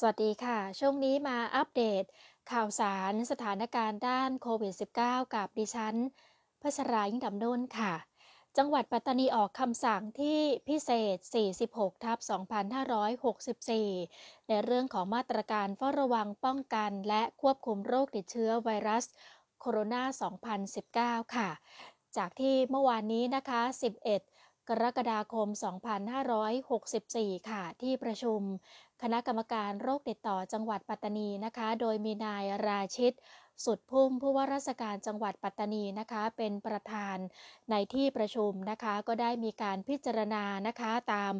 สวัสดีค่ะช่วงนี้มาอัปเดตข่าวสารสถานการณ์ด้านโควิด -19 กับดิฉันพัชรายิ่งดำนุ่นค่ะ จังหวัดปัตตานีออกคำสั่งที่พิเศษ 46ทับ2564 ในเรื่องของมาตรการเฝ้าระวังป้องกันและควบคุมโรคติดเชื้อไวรัสโคโรนา 2019 ค่ะ จากที่เมื่อวานนี้นะคะ 11กรกฎาคม 2564 ค่ะ ที่ประชุม คณะกรรมการโรคติดต่อจังหวัดปัตตานีนะคะ โดยมีนายราชิตสุดพุ่มผู้ว่าราชการจังหวัดปัตตานีนะคะ เป็นประธานในที่ประชุมนะคะก็ได้มีการพิจารณานะคะ ตาม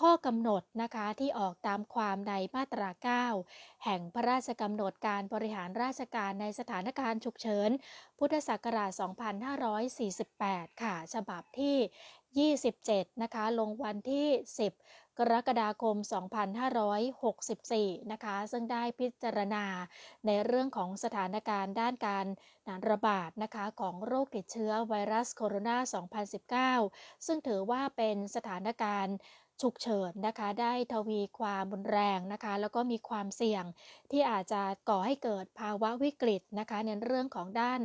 ข้อกำหนดนะคะ ที่ออกตามความในมาตรา 9 แห่งพระราชกำหนดการบริหารราชการในสถานการณ์ ฉุกเฉิน พุทธศักราช 2548 ค่ะ ฉบับที่ 27 นะคะ ลงวันที่ 10กรกฎาคม 2564นะคะ ซึ่งได้พิจารณาในเรื่องของสถานการณ์ ด้านการระบาดนะคะของโรคติดเชื้อไวรัสโคโรนา2019 ซึ่งถือว่าเป็นสถานการณ์ฉุกเฉินนะคะ ได้ทวีความบุนแรงนะคะ แล้วก็มีความเสี่ยงที่อาจจะก่อให้เกิดภาวะวิกฤตนะคะในเรื่องของด้าน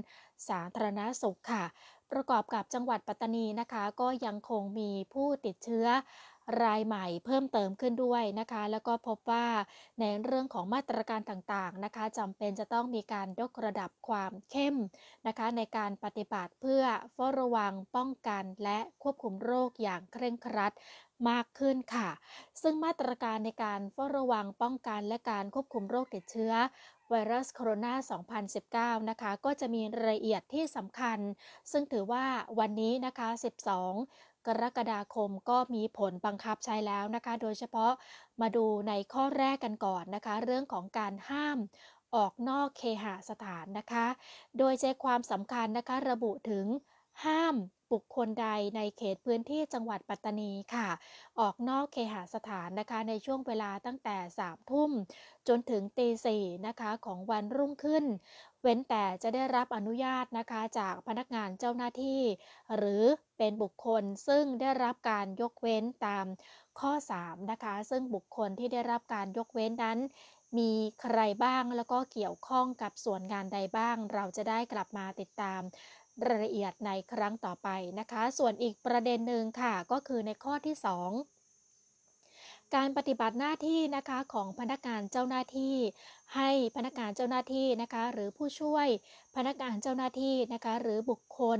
สาธารณสุขค่ะ ประกอบกับจังหวัดปัตตานีนะคะ ก็ยังคงมีผู้ติดเชื้อรายใหม่เพิ่มเติมขึ้นด้วยนะคะ แล้วก็พบว่าในเรื่องของมาตรการต่างๆนะคะจำเป็นจะต้องมีการยกระดับความเข้มนะคะ ในการปฏิบัติเพื่อเฝ้าระวังป้องกันและควบคุมโรคอย่างเคร่งครัดมากขึ้นค่ะ ซึ่งมาตรการในการเฝ้าระวังป้องกันและการควบคุมโรคติดเชื้อไวรัสโคโรนา 2019 นะคะ ก็จะมีรายละเอียดที่สำคัญ ซึ่งถือว่าวันนี้นะคะ 12กรกฎาคมก็มีผลบังคับใช้แล้วนะคะ โดยเฉพาะมาดูในข้อแรกกันก่อนนะคะ เรื่องของการห้ามออกนอกเคหสถานนะคะ โดยใจความสำคัญนะคะระบุถึงห้ามบุคคลใดในเขตพื้นที่จังหวัดปัตตานีค่ะ ออกนอกเคหสถานนะคะในช่วงเวลาตั้งแต่สามทุ่ม จนถึงตีสี่นะคะของวันรุ่งขึ้น เว้นแต่จะได้รับอนุญาตนะคะจากพนักงานเจ้าหน้าที่ หรือเป็นบุคคลซึ่งได้รับการยกเว้นตามข้อ3นะคะซึ่งบุคคลที่ได้รับการยกเว้นนั้นมีใครบ้างแล้วก็เกี่ยวข้องกับส่วนงานใดบ้าง เราจะได้กลับมาติดตามรายละเอียดในครั้งต่อไปนะคะ ส่วนอีกประเด็นหนึ่งค่ะ ก็คือในข้อที่ 2การปฏิบัติหน้าที่นะคะของพนักงานเจ้าหน้าที่ ให้พนักงานเจ้าหน้าที่นะคะหรือผู้ช่วยพนักงานเจ้าหน้าที่นะคะหรือบุคคล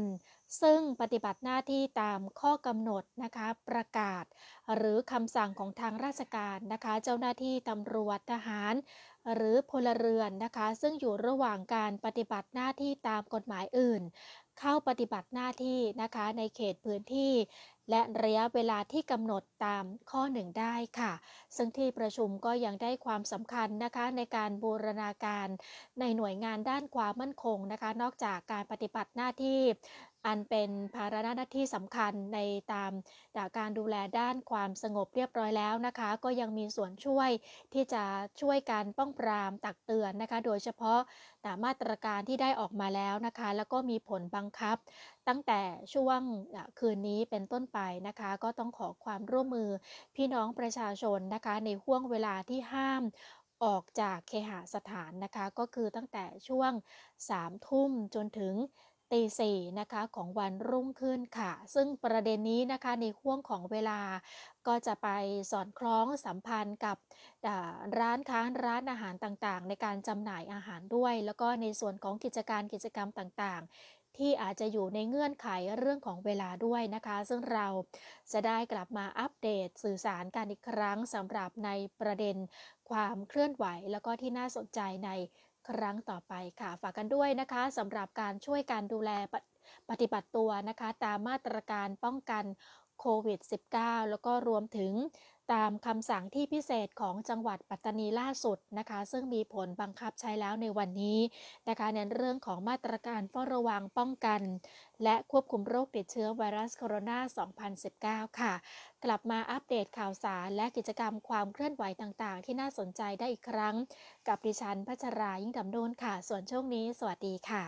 ซึ่งปฏิบัติหน้าที่ตามข้อกำหนดนะคะประกาศ หรือคำสั่งของทางราชการนะคะเจ้าหน้าที่ตำรวจทหาร หรือพลเรือนนะคะ ซึ่งอยู่ระหว่างการปฏิบัติหน้าที่ตามกฎหมายอื่นเข้าปฏิบัติหน้าที่นะคะในเขตพื้นที่ และระยะเวลาที่กำหนดตามข้อหนึ่งได้ค่ะ ซึ่งที่ประชุมก็ยังได้ความสำคัญนะคะในการบูรณาการในหน่วยงานด้านความมั่นคงนะคะ นอกจากการปฏิบัติหน้าที่อันเป็นภาระหน้าที่สำคัญในตามการดูแลด้านความสงบเรียบร้อยแล้วนะคะ ก็ยังมีส่วนช่วยที่จะช่วยการป้องปรามตักเตือนนะคะ โดยเฉพาะตามมาตรการที่ได้ออกมาแล้วนะคะ แล้วก็มีผลบังคับ ตั้งแต่ช่วงคืนนี้เป็นต้นไปนะคะ ก็ต้องขอความร่วมมือพี่น้องประชาชนนะคะในห่วงเวลาที่ห้ามออกจากเคหสถานนะคะก็คือตั้งแต่ช่วง3ทุ่มจนถึงตีสี่นะคะของวันรุ่งขึ้นค่ะ ซึ่งประเด็นนี้นะคะในห่วงของเวลา ก็จะไปสอดคล้องสัมพันธ์กับร้านค้าร้านอาหารต่างๆ ในการจำหน่ายอาหารด้วย แล้วก็ในส่วนของกิจการกิจกรรมต่าง ๆ ที่อาจจะอยู่ในเงื่อนไขเรื่องของเวลาด้วยนะคะ ซึ่งเราจะได้กลับมาอัปเดตสื่อสารกันอีกครั้งสำหรับในประเด็นความเคลื่อนไหว แล้วก็ที่น่าสนใจในครั้งต่อไปค่ะ ฝากกันด้วยนะคะสำหรับการช่วยการดูแลปปฏิบัติตัวนะคะ ตามมาตรการป้องกันโควิด -19 แล้วก็รวมถึงตามคำสั่งที่พิเศษของจังหวัดปัตตานีล่าสุดนะคะ ซึ่งมีผลบังคับใช้แล้วในวันนี้นะคะในเรื่องของมาตรการเฝ้าระวังป้องกัน และควบคุมโรคติดเชื้อไวรัสโคโรนา2019 ค่ะ กลับมาอัปเดตข่าวสารและกิจกรรมความเคลื่อนไหวต่างๆที่น่าสนใจได้อีกครั้ง กับดิฉันพัชรา ยิ่งดำโนนค่ะ ส่วนช่วงนี้สวัสดีค่ะ